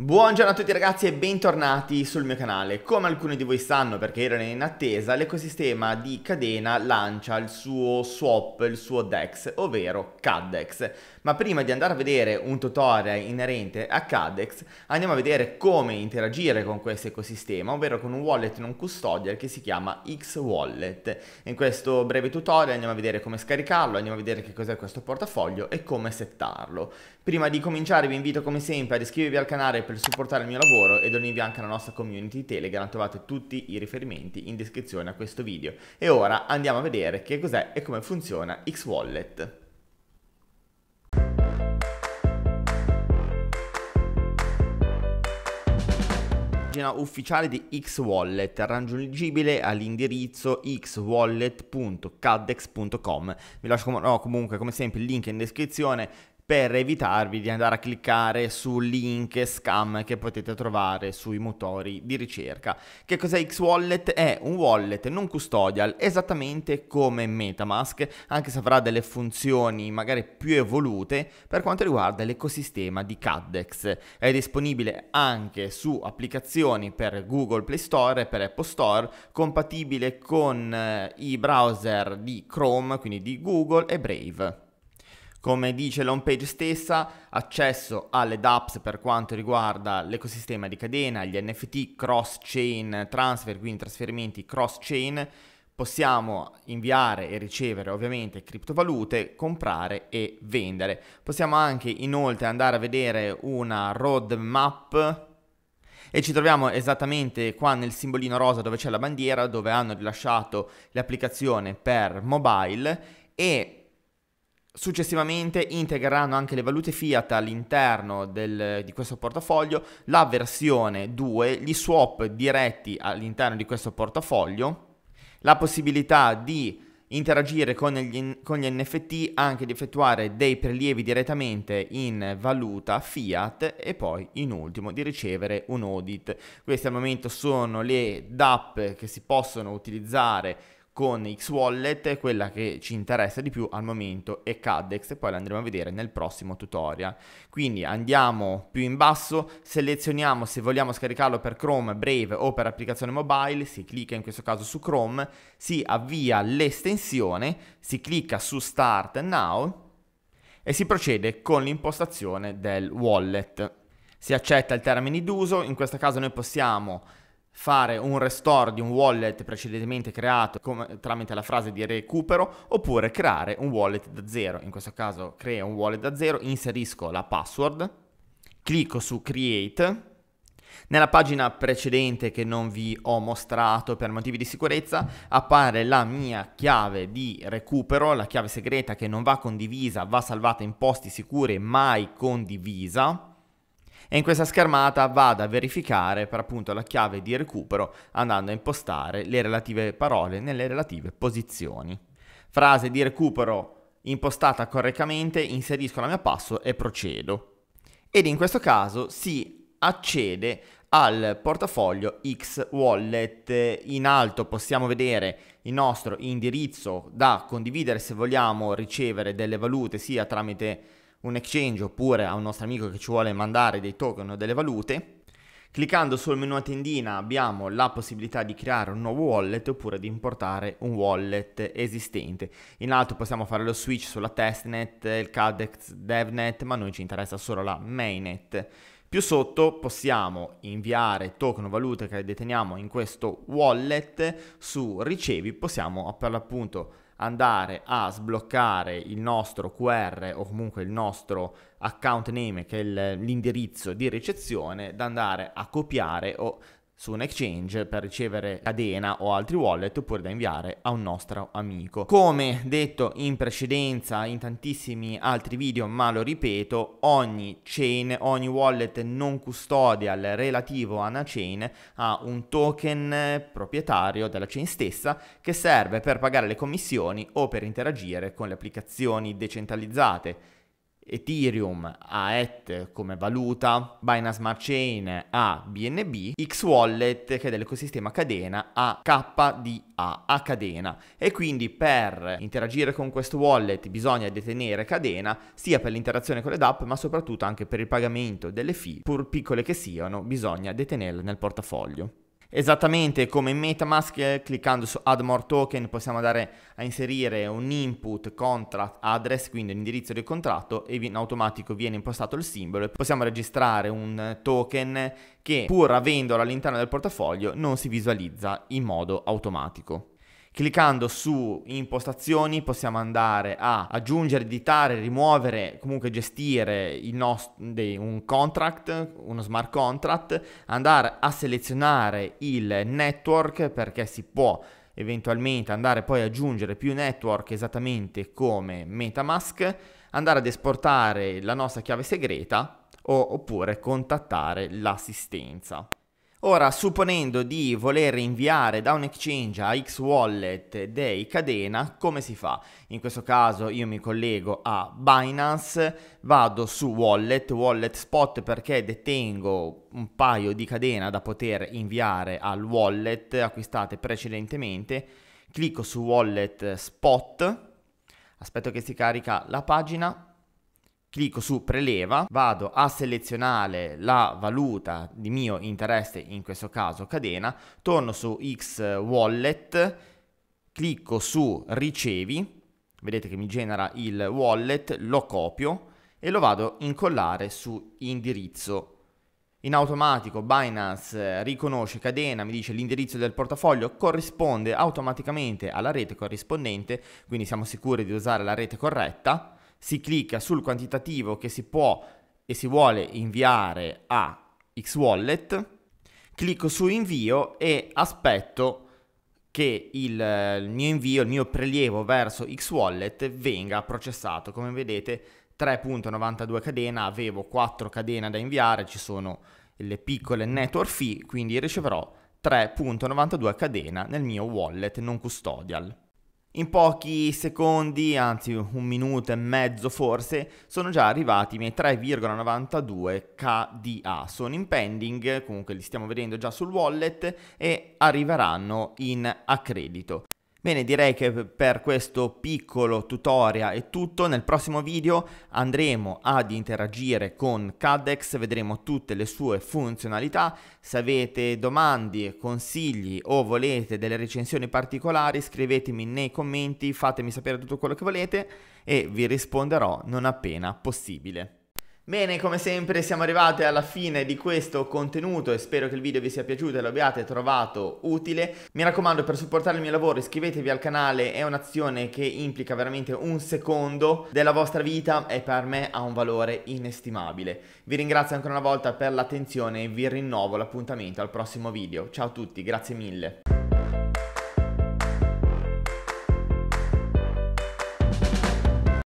Buongiorno a tutti ragazzi e bentornati sul mio canale. Come alcuni di voi sanno perché erano in attesa, l'ecosistema di Cadena lancia il suo swap, il suo DEX, ovvero CADDEX. Ma prima di andare a vedere un tutorial inerente a Cadex, andiamo a vedere come interagire con questo ecosistema, ovvero con un wallet non custodial che si chiama X-Wallet. In questo breve tutorial andiamo a vedere come scaricarlo, andiamo a vedere che cos'è questo portafoglio e come settarlo. Prima di cominciare vi invito come sempre ad iscrivervi al canale per supportare il mio lavoro ed unirvi anche alla nostra community Telegram, trovate tutti i riferimenti in descrizione a questo video. E ora andiamo a vedere che cos'è e come funziona X-Wallet. pagina ufficiale di Xwallet, raggiungibile all'indirizzo xwallet.cadex.com. Vi lascio no, comunque come sempre il link in descrizione per evitarvi di andare a cliccare su link scam che potete trovare sui motori di ricerca. Che cos'è X-Wallet? È un wallet non custodial, esattamente come Metamask, anche se avrà delle funzioni magari più evolute per quanto riguarda l'ecosistema di Caddex. È disponibile anche su applicazioni per Google Play Store e per Apple Store, compatibile con eh, i browser di Chrome, quindi di Google e Brave. Come dice la homepage stessa, accesso alle dApps per quanto riguarda l'ecosistema di catena, gli NFT cross-chain transfer, quindi trasferimenti cross-chain, possiamo inviare e ricevere ovviamente criptovalute, comprare e vendere. Possiamo anche inoltre andare a vedere una roadmap e ci troviamo esattamente qua nel simbolino rosa dove c'è la bandiera, dove hanno rilasciato l'applicazione per mobile e Successivamente integreranno anche le valute fiat all'interno del, di questo portafoglio, la versione 2, gli swap diretti all'interno di questo portafoglio, la possibilità di interagire con gli, con gli, NFT, anche di effettuare dei prelievi direttamente in valuta fiat e poi in ultimo di ricevere un audit. Queste al momento sono le DAP che si possono utilizzare con X-Wallet, quella che ci interessa di più al momento è Cadex e poi la andremo a vedere nel prossimo tutorial. Quindi andiamo più in basso, selezioniamo se vogliamo scaricarlo per Chrome, Brave o per applicazione mobile, si clicca in questo caso su Chrome, si avvia l'estensione, si clicca su Start Now e si procede con l'impostazione del wallet. Si accetta il termine d'uso, in questo caso noi possiamo fare un restore di un wallet precedentemente creato come, tramite la frase di recupero oppure creare un wallet da zero. In questo caso creo un wallet da zero, inserisco la password, clicco su create. Nella pagina precedente che non vi ho mostrato per motivi di sicurezza appare la mia chiave di recupero, la chiave segreta che non va condivisa, va salvata in posti sicuri mai condivisa e in questa schermata vado a verificare per appunto la chiave di recupero andando a impostare le relative parole nelle relative posizioni. Frase di recupero impostata correttamente, inserisco la mia password e procedo. Ed in questo caso si accede al portafoglio X Wallet. In alto possiamo vedere il nostro indirizzo da condividere se vogliamo ricevere delle valute sia tramite un exchange oppure a un nostro amico che ci vuole mandare dei token o delle valute. Cliccando sul menu a tendina abbiamo la possibilità di creare un nuovo wallet oppure di importare un wallet esistente. In alto possiamo fare lo switch sulla testnet, il cadex devnet, ma a noi ci interessa solo la mainnet. Più sotto possiamo inviare token o valute che deteniamo in questo wallet, su ricevi possiamo per l'appunto andare a sbloccare il nostro QR o comunque il nostro account name che è l'indirizzo di ricezione da andare a copiare o su un exchange per ricevere cadena o altri wallet oppure da inviare a un nostro amico. Come detto in precedenza in tantissimi altri video, ma lo ripeto, ogni chain, ogni wallet non custodial relativo a una chain ha un token proprietario della chain stessa che serve per pagare le commissioni o per interagire con le applicazioni decentralizzate Ethereum a ETH come valuta, Binance Smart Chain a BNB, X-Wallet che è dell'ecosistema catena a KDA, a catena. E quindi per interagire con questo wallet bisogna detenere catena sia per l'interazione con le DApp ma soprattutto anche per il pagamento delle fee, pur piccole che siano, bisogna detenerle nel portafoglio. Esattamente come in Metamask, eh, cliccando su Add More Token possiamo andare a inserire un input contract address, quindi l'indirizzo del contratto e in automatico viene impostato il simbolo e possiamo registrare un token che pur avendolo all'interno del portafoglio non si visualizza in modo automatico. Cliccando su impostazioni possiamo andare a aggiungere, editare, rimuovere, comunque gestire nost- dei, un contract, uno smart contract, andare a selezionare il network perché si può eventualmente andare poi ad aggiungere più network esattamente come Metamask, andare ad esportare la nostra chiave segreta o, oppure contattare l'assistenza. Ora, supponendo di voler inviare da un exchange a X Wallet dei cadena, come si fa? In questo caso io mi collego a Binance, vado su Wallet, Wallet Spot perché detengo un paio di cadena da poter inviare al wallet acquistate precedentemente, clicco su Wallet Spot, aspetto che si carica la pagina, clicco su preleva, vado a selezionare la valuta di mio interesse, in questo caso cadena, torno su X Wallet, clicco su ricevi, vedete che mi genera il wallet, lo copio e lo vado a incollare su indirizzo. In automatico Binance eh, riconosce cadena, mi dice l'indirizzo del portafoglio, corrisponde automaticamente alla rete corrispondente, quindi siamo sicuri di usare la rete corretta si clicca sul quantitativo che si può e si vuole inviare a X Wallet, clicco su invio e aspetto che il, eh, il mio invio, il mio prelievo verso X Wallet venga processato. Come vedete 3.92 catena, avevo 4 catene da inviare, ci sono le piccole network fee, quindi riceverò 3.92 catena nel mio wallet non custodial. In pochi secondi, anzi un minuto e mezzo forse, sono già arrivati i miei 3,92 KDA. Sono in pending, comunque li stiamo vedendo già sul wallet e arriveranno in accredito. Bene, direi che per questo piccolo tutorial è tutto, nel prossimo video andremo ad interagire con Cadex, vedremo tutte le sue funzionalità, se avete domande, consigli o volete delle recensioni particolari scrivetemi nei commenti, fatemi sapere tutto quello che volete e vi risponderò non appena possibile. Bene, come sempre siamo arrivati alla fine di questo contenuto e spero che il video vi sia piaciuto e lo abbiate trovato utile. Mi raccomando, per supportare il mio lavoro iscrivetevi al canale, è un'azione che implica veramente un secondo della vostra vita e per me ha un valore inestimabile. Vi ringrazio ancora una volta per l'attenzione e vi rinnovo l'appuntamento al prossimo video. Ciao a tutti, grazie mille.